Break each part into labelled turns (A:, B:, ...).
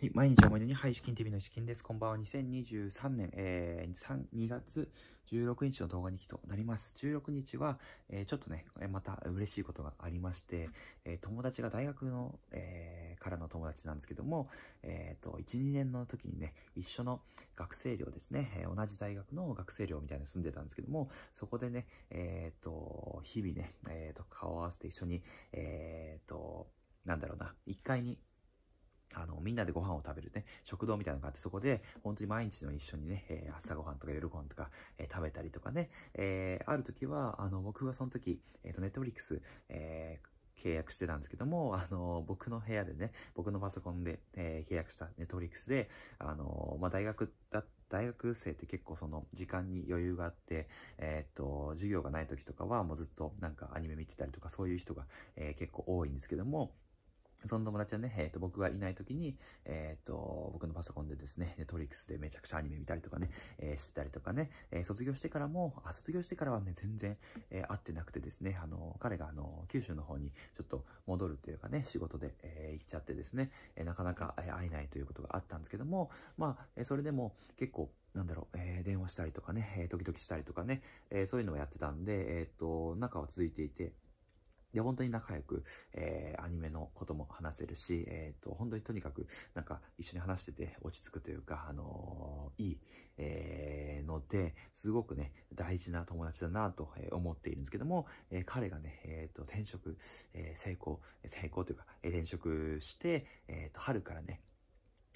A: はい、毎日思い出に、はい、資金 TV の資金です。こんばんは。2023年、えー、3 2月16日の動画日記となります。16日は、えー、ちょっとね、また嬉しいことがありまして、えー、友達が大学の、えー、からの友達なんですけども、えっ、ー、と、1、2年の時にね、一緒の学生寮ですね、えー、同じ大学の学生寮みたいな住んでたんですけども、そこでね、えっ、ー、と、日々ね、えっ、ー、と、顔を合わせて一緒に、えっ、と、なんだろうな、1階にあの、みんなでご飯を食べるね、食堂みたいなのがあって、そこで、本当に毎日の一緒にね、えー、朝ごはんとか夜ご飯とか、えー、食べたりとかね、えー、ある時は、あの、僕はその時、えっ、と、ネットフリックス、え契約してたんですけども、あの、僕の部屋でね、僕のパソコンで、え契約したネットフリックスで、あの、まあ、大学だ大学生って結構その時間に余裕があって、えっ、と、授業がない時とかはもうずっとなんかアニメ見てたりとかそういう人が、えー、結構多いんですけども、その友達はね、えー、と、僕がいない時に、えー、と、僕のパソコンでですね、ネトリックスでめちゃくちゃアニメ見たりとかね、えー、してたりとかね、え卒業してからも、あ、卒業してからはね、全然、え会ってなくてですね、あの、彼があの、九州の方にちょっと戻るというかね、仕事で、え行っちゃってですね、えなかなか会えないということがあったんですけども、まあ、えそれでも結構、なんだろう、えー、電話したりとかね、えー、ドキドキしたりとかね、えそういうのをやってたんで、えっ、と、仲は続いていて、で、本当に仲良く、えー、アニメのことも話せるし、えっ、ー、と、本当にとにかく、なんか一緒に話してて落ち着くというか、あのー、いい、えー、ので、すごくね、大事な友達だなと思っているんですけども、え彼がね、えっ、と、転職、え成功、成功というか、え転職して、えっ、と、春からね、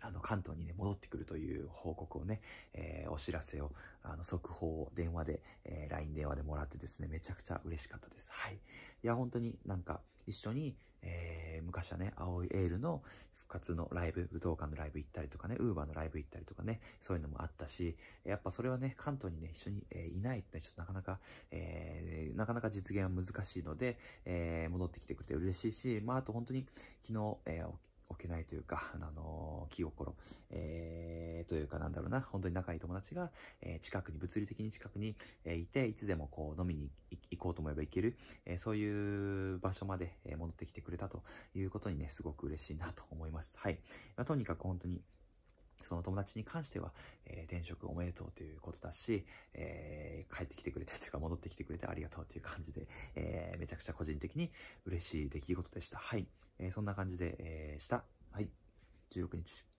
A: あの、関東にね、戻ってくるという報告をね、えー、お知らせを、あの、速報を電話で、えー、LINE 電話でもらってですね、めちゃくちゃ嬉しかったです。はい。いや、本当になんか、一緒に、えー、昔はね、青いエールの復活のライブ、武道館のライブ行ったりとかね、ウーバーのライブ行ったりとかね、そういうのもあったし、やっぱそれはね、関東にね、一緒に、えー、いないって、ちょっとなかなか、えー、なかなか実現は難しいので、えー、戻ってきてくれて嬉しいし、まあ、あと本当に昨日、えー、置けないというか、あのー、気心、えー、というかなんだろうな、本当に仲いい友達が、えー、近くに、物理的に近くに、えいて、いつでもこう飲みに行こうと思えば行ける、えそういう場所まで戻ってきてくれたということにね、すごく嬉しいなと思います。はい。まあ、とにかく本当に、その友達に関しては、えー、転職おめでとうということだし、えー、帰ってきてくれてというか戻ってきてくれてありがとうという感じで、えー、めちゃくちゃ個人的に嬉しい出来事でした。はい。えそんな感じで、えした。はい。16日。